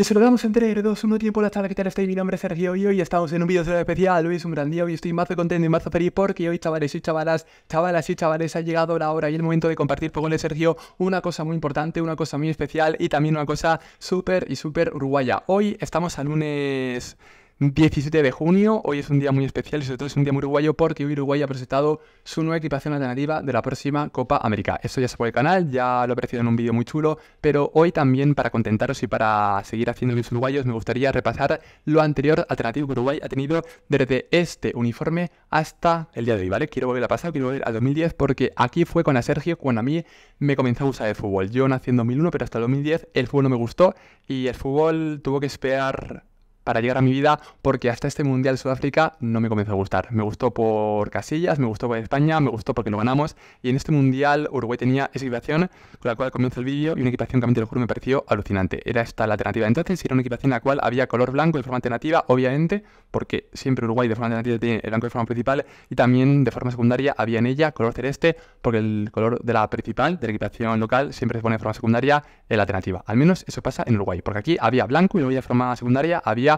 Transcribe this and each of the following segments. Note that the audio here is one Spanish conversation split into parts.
Y saludamos en 3, 2, 1, tiempo, la tarde, ¿qué tal estáis? Mi nombre es Sergio y hoy estamos en un vídeo especial, hoy es un gran día, hoy estoy más contento y más feliz porque hoy chavales y chavalas, chavalas y chavales, ha llegado la hora y el momento de compartir con el Sergio una cosa muy importante, una cosa muy especial y también una cosa súper y súper uruguaya. Hoy estamos a lunes... 17 de junio. Hoy es un día muy especial y sobre todo es un día muy uruguayo porque Uruguay ha presentado su nueva equipación alternativa de la próxima Copa América. Esto ya se fue el canal, ya lo he aparecido en un vídeo muy chulo, pero hoy también para contentaros y para seguir haciendo vídeos uruguayos me gustaría repasar lo anterior alternativo que Uruguay ha tenido desde este uniforme hasta el día de hoy, ¿vale? Quiero volver a pasar, quiero volver al 2010 porque aquí fue con a Sergio cuando a mí me comenzó a gustar el fútbol. Yo nací en 2001, pero hasta el 2010 el fútbol no me gustó y el fútbol tuvo que esperar para llegar a mi vida, porque hasta este Mundial Sudáfrica no me comenzó a gustar. Me gustó por Casillas, me gustó por España, me gustó porque lo ganamos. Y en este Mundial Uruguay tenía esa equipación con la cual comienza el vídeo y una equipación que a mí me pareció alucinante. Era esta la alternativa. Entonces era una equipación en la cual había color blanco de forma alternativa, obviamente, porque siempre Uruguay de forma alternativa tiene el blanco de forma principal y también de forma secundaria había en ella color celeste, porque el color de la principal, de la equipación local, siempre se pone de forma secundaria en la alternativa. Al menos eso pasa en Uruguay, porque aquí había blanco y luego de forma secundaria había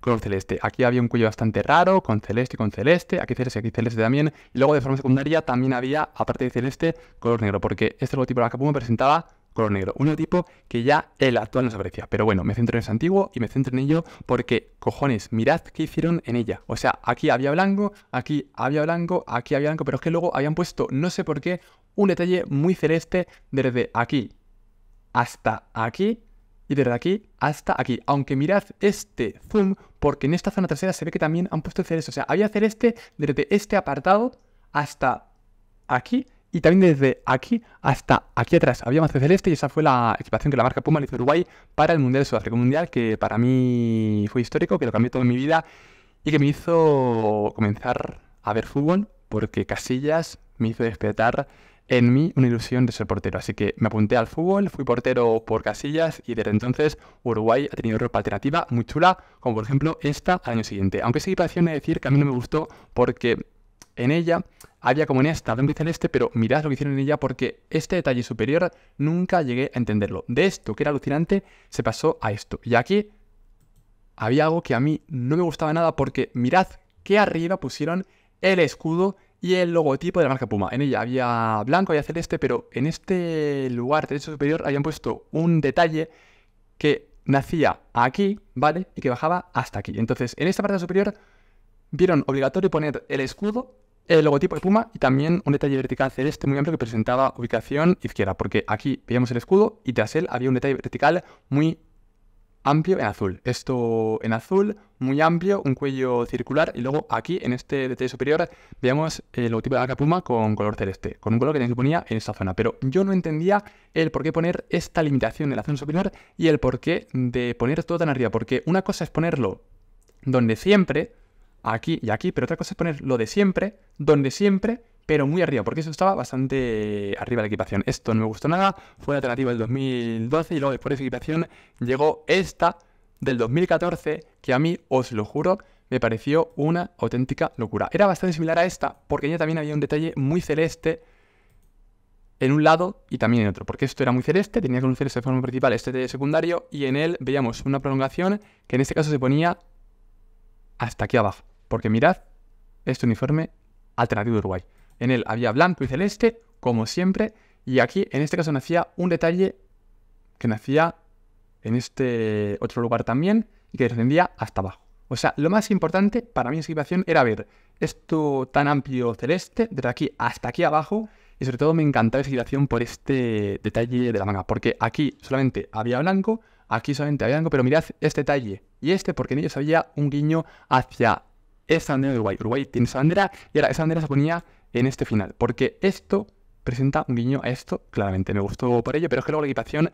color celeste. Aquí había un cuello bastante raro, con celeste, con celeste, aquí celeste, aquí celeste también. Y luego de forma secundaria también había, aparte de celeste, color negro, porque este logotipo de la capuma presentaba color negro. Un logotipo que ya el actual nos aprecia. Pero bueno, me centro en ese antiguo y me centro en ello porque, cojones, mirad qué hicieron en ella. O sea, aquí había blanco, aquí había blanco, aquí había blanco, pero es que luego habían puesto, no sé por qué, un detalle muy celeste desde aquí hasta aquí y desde aquí hasta aquí. Aunque mirad este zoom, porque en esta zona trasera se ve que también han puesto celeste O sea, había celeste desde este apartado hasta aquí y también desde aquí hasta aquí atrás. Había más celeste y esa fue la equipación que la marca Puma le hizo Uruguay para el Mundial de Sudáfrica. mundial que para mí fue histórico, que lo cambió toda mi vida y que me hizo comenzar a ver fútbol porque Casillas me hizo despertar en mí una ilusión de ser portero, así que me apunté al fútbol, fui portero por casillas y desde entonces Uruguay ha tenido ropa alternativa muy chula, como por ejemplo esta al año siguiente. Aunque seguí pareciendo decir que a mí no me gustó porque en ella había como en esta blanco y celeste, pero mirad lo que hicieron en ella porque este detalle superior nunca llegué a entenderlo. De esto, que era alucinante, se pasó a esto. Y aquí había algo que a mí no me gustaba nada porque mirad que arriba pusieron el escudo y el logotipo de la marca Puma. En ella había blanco, había celeste, pero en este lugar derecho este superior habían puesto un detalle que nacía aquí, ¿vale? Y que bajaba hasta aquí. Entonces, en esta parte superior vieron obligatorio poner el escudo, el logotipo de Puma y también un detalle vertical celeste muy amplio que presentaba ubicación izquierda, porque aquí veíamos el escudo y tras él había un detalle vertical muy amplio en azul. Esto en azul, muy amplio, un cuello circular y luego aquí en este detalle superior veamos el logotipo de la capuma con color celeste, con un color que que ponía en esta zona. Pero yo no entendía el por qué poner esta limitación en la zona superior y el por qué de poner todo tan arriba, porque una cosa es ponerlo donde siempre, aquí y aquí, pero otra cosa es ponerlo de siempre, donde siempre pero muy arriba, porque eso estaba bastante arriba de la equipación. Esto no me gustó nada, fue la alternativa del 2012 y luego después de esa equipación llegó esta del 2014 que a mí, os lo juro, me pareció una auténtica locura. Era bastante similar a esta, porque ya también había un detalle muy celeste en un lado y también en otro, porque esto era muy celeste, tenía que un celeste de forma principal, este de secundario, y en él veíamos una prolongación que en este caso se ponía hasta aquí abajo, porque mirad este uniforme alternativo de Uruguay. En él había blanco y celeste, como siempre, y aquí en este caso nacía un detalle que nacía en este otro lugar también y que descendía hasta abajo. O sea, lo más importante para mi exhibición era ver esto tan amplio celeste, desde aquí hasta aquí abajo, y sobre todo me encantaba esa por este detalle de la manga, porque aquí solamente había blanco, aquí solamente había blanco, pero mirad este detalle y este, porque en ellos había un guiño hacia esta bandera de Uruguay. Uruguay tiene esa bandera y ahora esa bandera se ponía en este final, porque esto presenta un guiño a esto, claramente me gustó por ello, pero es que luego la equipación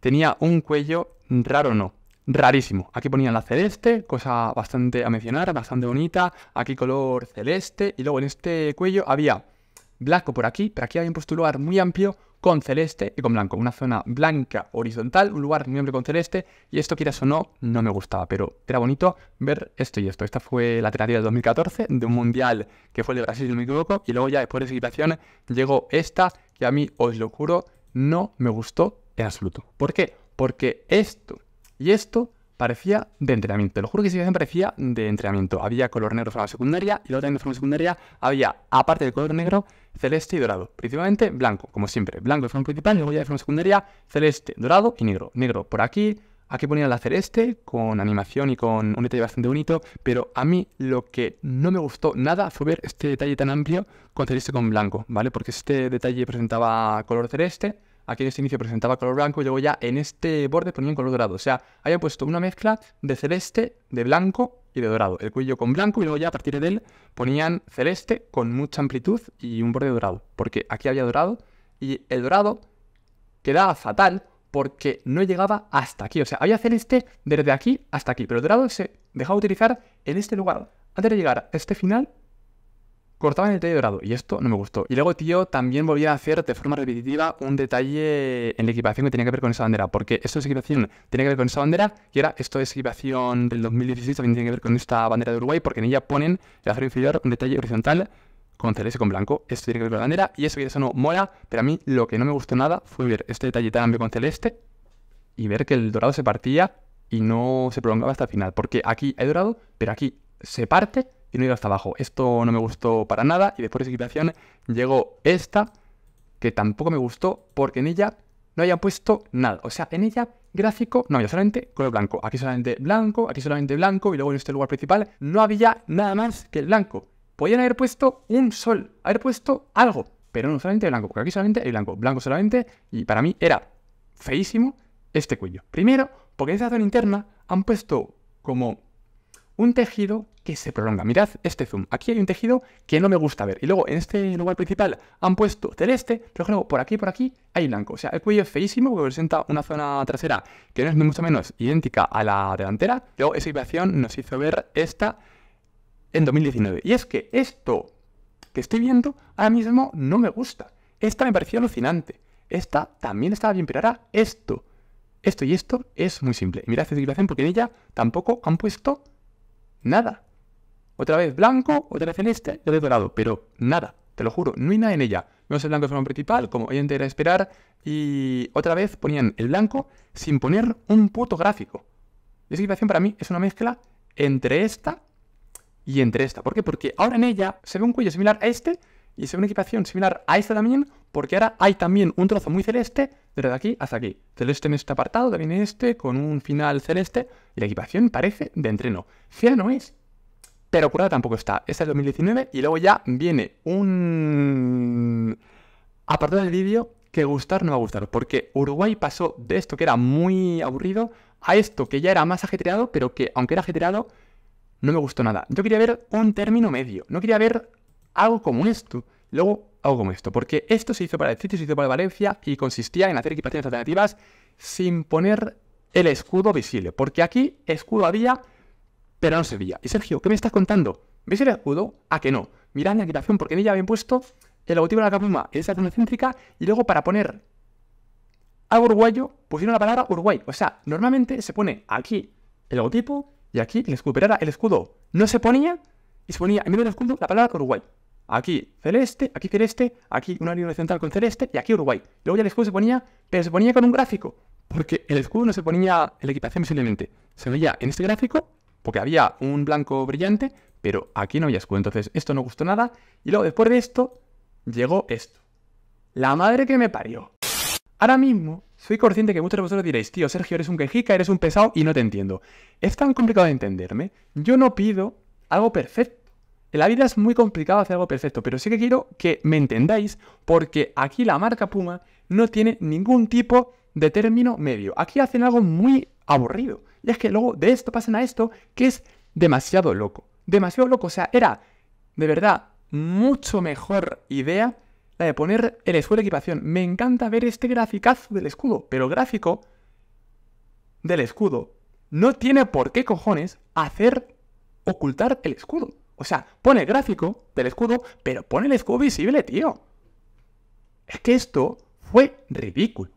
tenía un cuello raro no, rarísimo. Aquí ponían la celeste, cosa bastante a mencionar, bastante bonita, aquí color celeste, y luego en este cuello había blanco por aquí, pero aquí había un postular muy amplio con celeste y con blanco. Una zona blanca horizontal, un lugar miembro con celeste. Y esto, quieras o no, no me gustaba, pero era bonito ver esto y esto. Esta fue la alternativa del 2014, de un mundial que fue el de Brasil, si no me equivoco. Y luego ya después de esa llegó esta, que a mí, os lo juro, no me gustó en absoluto. ¿Por qué? Porque esto y esto parecía de entrenamiento. lo juro que si parecía de entrenamiento. Había color negro de forma secundaria y luego también de forma secundaria había, aparte del color negro, celeste y dorado. Principalmente blanco, como siempre. Blanco de forma principal y luego ya de forma secundaria celeste, dorado y negro. Negro por aquí. Aquí ponía la celeste con animación y con un detalle bastante bonito, pero a mí lo que no me gustó nada fue ver este detalle tan amplio con celeste con blanco, ¿vale? Porque este detalle presentaba color celeste, aquí en este inicio presentaba color blanco y luego ya en este borde ponían color dorado. O sea, había puesto una mezcla de celeste, de blanco y de dorado. El cuello con blanco y luego ya a partir de él ponían celeste con mucha amplitud y un borde dorado. Porque aquí había dorado y el dorado quedaba fatal porque no llegaba hasta aquí. O sea, había celeste desde aquí hasta aquí, pero el dorado se dejaba utilizar en este lugar. Antes de llegar a este final Cortaban el detalle dorado y esto no me gustó. Y luego, tío, también volvía a hacer de forma repetitiva un detalle en la equipación que tenía que ver con esa bandera, porque esto es equipación, tiene que ver con esa bandera y ahora esto es equipación del 2016, también tiene que ver con esta bandera de Uruguay, porque en ella ponen el acero inferior un detalle horizontal con celeste y con blanco. Esto tiene que ver con la bandera y eso que eso no mola, pero a mí lo que no me gustó nada fue ver este detalle también con celeste y ver que el dorado se partía y no se prolongaba hasta el final, porque aquí hay dorado, pero aquí se parte y no iba hasta abajo. Esto no me gustó para nada y después de esa equipación llegó esta que tampoco me gustó porque en ella no había puesto nada. O sea, en ella gráfico no había solamente color blanco. Aquí solamente blanco, aquí solamente blanco y luego en este lugar principal no había nada más que el blanco. Podían haber puesto un sol, haber puesto algo, pero no solamente blanco, porque aquí solamente hay blanco, blanco solamente y para mí era feísimo este cuello. Primero, porque en esa zona interna han puesto como un tejido que se prolonga. Mirad este zoom. Aquí hay un tejido que no me gusta ver. Y luego en este lugar principal han puesto celeste, pero luego por aquí por aquí hay blanco. O sea, el cuello es feísimo porque presenta una zona trasera que no es ni mucho menos idéntica a la delantera. Luego esa ilustración nos hizo ver esta en 2019. Y es que esto que estoy viendo ahora mismo no me gusta. Esta me pareció alucinante. Esta también estaba bien, pero ahora esto, esto y esto es muy simple. mirad esta situación porque en ella tampoco han puesto Nada. Otra vez blanco, otra vez celeste, otra vez dorado, pero nada, te lo juro, no hay nada en ella. Vemos el blanco de forma principal, como iba era esperar, y otra vez ponían el blanco sin poner un puto gráfico. Y esa equipación para mí es una mezcla entre esta y entre esta. ¿Por qué? Porque ahora en ella se ve un cuello similar a este, y es una equipación similar a esta también, porque ahora hay también un trozo muy celeste desde aquí hasta aquí. Celeste en este apartado, también este, con un final celeste, y la equipación parece de entreno. Fea no es, pero curada tampoco está. Esta es 2019 y luego ya viene un apartado del vídeo que gustar no va a gustar, porque Uruguay pasó de esto que era muy aburrido a esto que ya era más ajetreado, pero que aunque era ajetreado, no me gustó nada. Yo quería ver un término medio, no quería ver hago como esto, luego hago como esto, porque esto se hizo para el sitio, se hizo para Valencia y consistía en hacer equipaciones alternativas sin poner el escudo visible, porque aquí escudo había, pero no se veía. Y Sergio, ¿qué me estás contando? ¿Veis el escudo? ¿A que no? Mirad la equipación, porque en ella habían puesto el logotipo de la capuma en esa zona céntrica y luego para poner Algo uruguayo pusieron la palabra Uruguay. O sea, normalmente se pone aquí el logotipo y aquí el escudo, pero el escudo no se ponía y se ponía en medio del escudo la palabra Uruguay aquí celeste, aquí celeste, aquí una línea horizontal con celeste y aquí Uruguay. Luego ya el escudo se ponía, pero se ponía con un gráfico, porque el escudo no se ponía en la equipación simplemente. Se veía en este gráfico, porque había un blanco brillante, pero aquí no había escudo. Entonces esto no gustó nada. Y luego después de esto, llegó esto. La madre que me parió. Ahora mismo, soy consciente que muchos de vosotros diréis, tío, Sergio, eres un quejica, eres un pesado y no te entiendo. Es tan complicado de entenderme. Yo no pido algo perfecto la vida es muy complicado hacer algo perfecto, pero sí que quiero que me entendáis porque aquí la marca Puma no tiene ningún tipo de término medio. Aquí hacen algo muy aburrido. Y es que luego de esto pasan a esto que es demasiado loco. Demasiado loco. O sea, era de verdad mucho mejor idea la de poner el escudo de equipación. Me encanta ver este graficazo del escudo, pero gráfico del escudo no tiene por qué cojones hacer ocultar el escudo. O sea, pone el gráfico del escudo, pero pone el escudo visible, tío. Es que esto fue ridículo.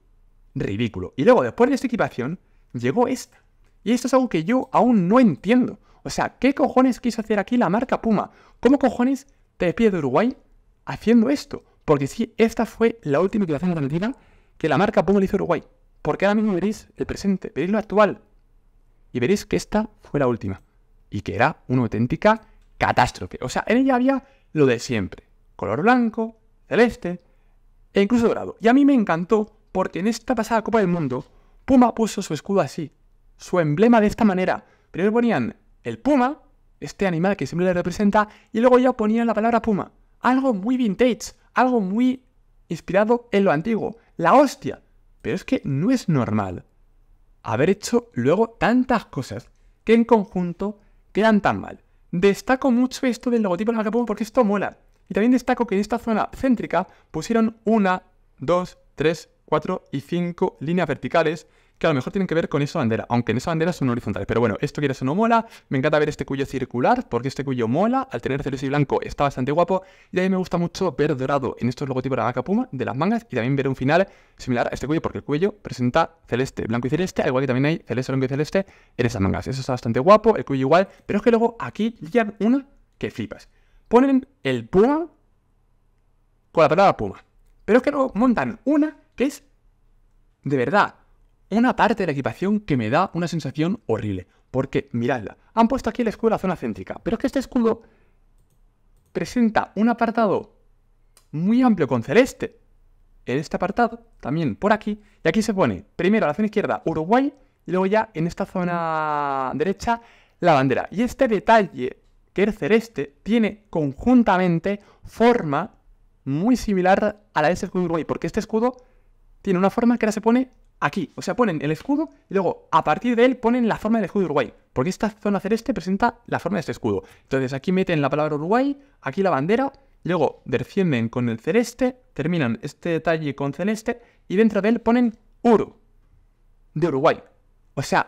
Ridículo. Y luego, después de esta equipación, llegó esta. Y esto es algo que yo aún no entiendo. O sea, ¿qué cojones quiso hacer aquí la marca Puma? ¿Cómo cojones te pide de Uruguay haciendo esto? Porque sí, esta fue la última equipación argentina que la marca Puma le hizo a Uruguay. Porque ahora mismo veréis el presente, veréis lo actual. Y veréis que esta fue la última. Y que era una auténtica catástrofe. O sea, en ella había lo de siempre. Color blanco, celeste e incluso dorado. Y a mí me encantó porque en esta pasada Copa del Mundo, Puma puso su escudo así, su emblema de esta manera. Primero ponían el puma, este animal que siempre le representa, y luego ya ponían la palabra puma. Algo muy vintage, algo muy inspirado en lo antiguo, la hostia. Pero es que no es normal haber hecho luego tantas cosas que en conjunto quedan tan mal. Destaco mucho esto del logotipo de la porque esto mola. Y también destaco que en esta zona céntrica pusieron una, dos, tres, cuatro y cinco líneas verticales que a lo mejor tienen que ver con esa bandera, aunque en esa bandera son horizontales. Pero bueno, esto quiere o no mola. Me encanta ver este cuello circular, porque este cuello mola. Al tener celeste y blanco está bastante guapo. Y a mí me gusta mucho ver dorado en estos logotipos de la vaca puma, de las mangas, y también ver un final similar a este cuello, porque el cuello presenta celeste, blanco y celeste, al igual que también hay celeste, blanco y celeste en esas mangas. Eso está bastante guapo, el cuello igual, pero es que luego aquí llegan una que flipas. Ponen el puma con la palabra puma. Pero es que luego montan una que es de verdad una parte de la equipación que me da una sensación horrible. Porque, miradla, han puesto aquí el escudo de la zona céntrica, pero es que este escudo presenta un apartado muy amplio con celeste. En este apartado, también por aquí, y aquí se pone primero a la zona izquierda Uruguay, y luego ya en esta zona derecha la bandera. Y este detalle, que es celeste, tiene conjuntamente forma muy similar a la de ese escudo de Uruguay, porque este escudo tiene una forma que ahora se pone aquí. O sea, ponen el escudo y luego a partir de él ponen la forma del escudo de Uruguay. Porque esta zona celeste presenta la forma de este escudo. Entonces aquí meten la palabra Uruguay, aquí la bandera, luego descienden con el celeste, terminan este detalle con celeste y dentro de él ponen Uru, de Uruguay. O sea,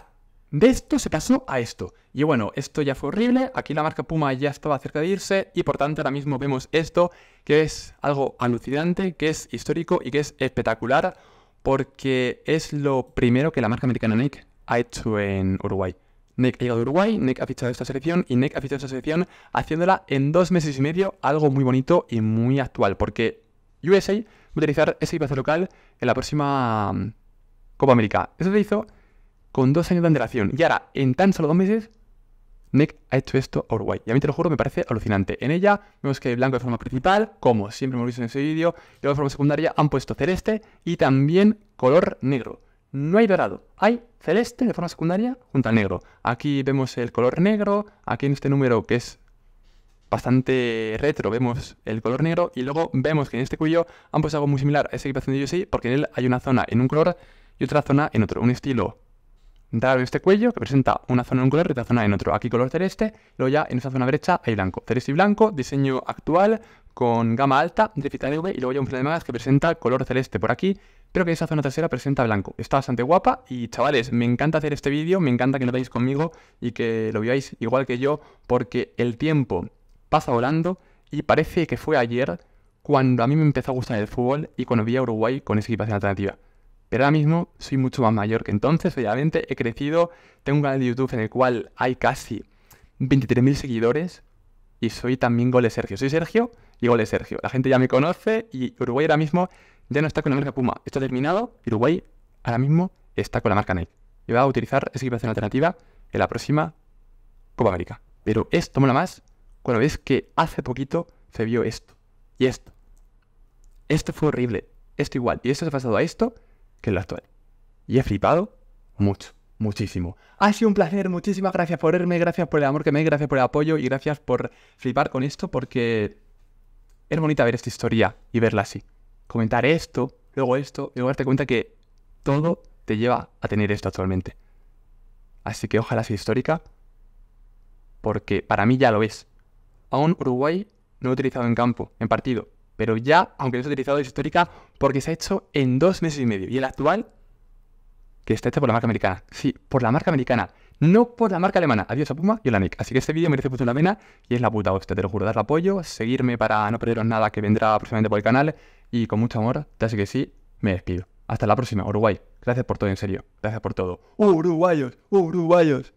de esto se pasó a esto. Y bueno, esto ya fue horrible, aquí la marca Puma ya estaba cerca de irse y por tanto ahora mismo vemos esto que es algo alucinante, que es histórico y que es espectacular porque es lo primero que la marca americana Nike ha hecho en Uruguay. Nike ha llegado a Uruguay, Nick ha fichado esta selección y Nick ha fichado esta selección haciéndola en dos meses y medio algo muy bonito y muy actual, porque USA va a utilizar ese base local en la próxima mm, Copa América. Eso se hizo con dos años de antelación y ahora en tan solo dos meses Nick ha hecho esto a Uruguay. Y a mí te lo juro, me parece alucinante. En ella vemos que hay blanco de forma principal, como siempre hemos visto en ese vídeo, y luego de forma secundaria han puesto celeste y también color negro. No hay dorado, hay celeste de forma secundaria junto al negro. Aquí vemos el color negro, aquí en este número que es bastante retro vemos el color negro y luego vemos que en este cuello han puesto algo muy similar a esa equipación de UC porque en él hay una zona en un color y otra zona en otro, un estilo Entrar este cuello que presenta una zona en un color y otra zona en otro. Aquí color celeste, luego ya en esa zona derecha hay blanco. Celeste y blanco, diseño actual con gama alta, de y luego ya un freno de magas que presenta color celeste por aquí, pero que esa zona trasera presenta blanco. Está bastante guapa y chavales, me encanta hacer este vídeo, me encanta que lo veáis conmigo y que lo veáis igual que yo porque el tiempo pasa volando y parece que fue ayer cuando a mí me empezó a gustar el fútbol y cuando vi a Uruguay con esa equipación alternativa. Pero ahora mismo soy mucho más mayor que entonces, obviamente he crecido, tengo un canal de YouTube en el cual hay casi 23.000 seguidores y soy también Gole Sergio. Soy Sergio y Gole Sergio. La gente ya me conoce y Uruguay ahora mismo ya no está con la marca Puma. Esto ha terminado, Uruguay ahora mismo está con la marca Nike. Y va a utilizar esa equipación alternativa en la próxima Copa América. Pero esto la más cuando ves que hace poquito se vio esto y esto. Esto fue horrible, esto igual y esto se ha pasado a esto que lo actual. Y he flipado mucho, muchísimo. Ha sido un placer, muchísimas gracias por verme, gracias por el amor que me, gracias por el apoyo y gracias por flipar con esto porque es bonita ver esta historia y verla así. Comentar esto, luego esto, y luego darte cuenta que todo te lleva a tener esto actualmente. Así que ojalá sea histórica, porque para mí ya lo es. Aún Uruguay no he utilizado en campo, en partido, pero ya, aunque no se ha utilizado, es histórica porque se ha hecho en dos meses y medio. Y el actual, que está hecho por la marca americana. Sí, por la marca americana, no por la marca alemana. Adiós a Puma y a Así que este vídeo merece mucho la pena y es la puta hostia, te lo juro. Darle apoyo, seguirme para no perderos nada que vendrá próximamente por el canal y con mucho amor, así que sí, me despido. Hasta la próxima, Uruguay. Gracias por todo, en serio. Gracias por todo. Uruguayos, uruguayos.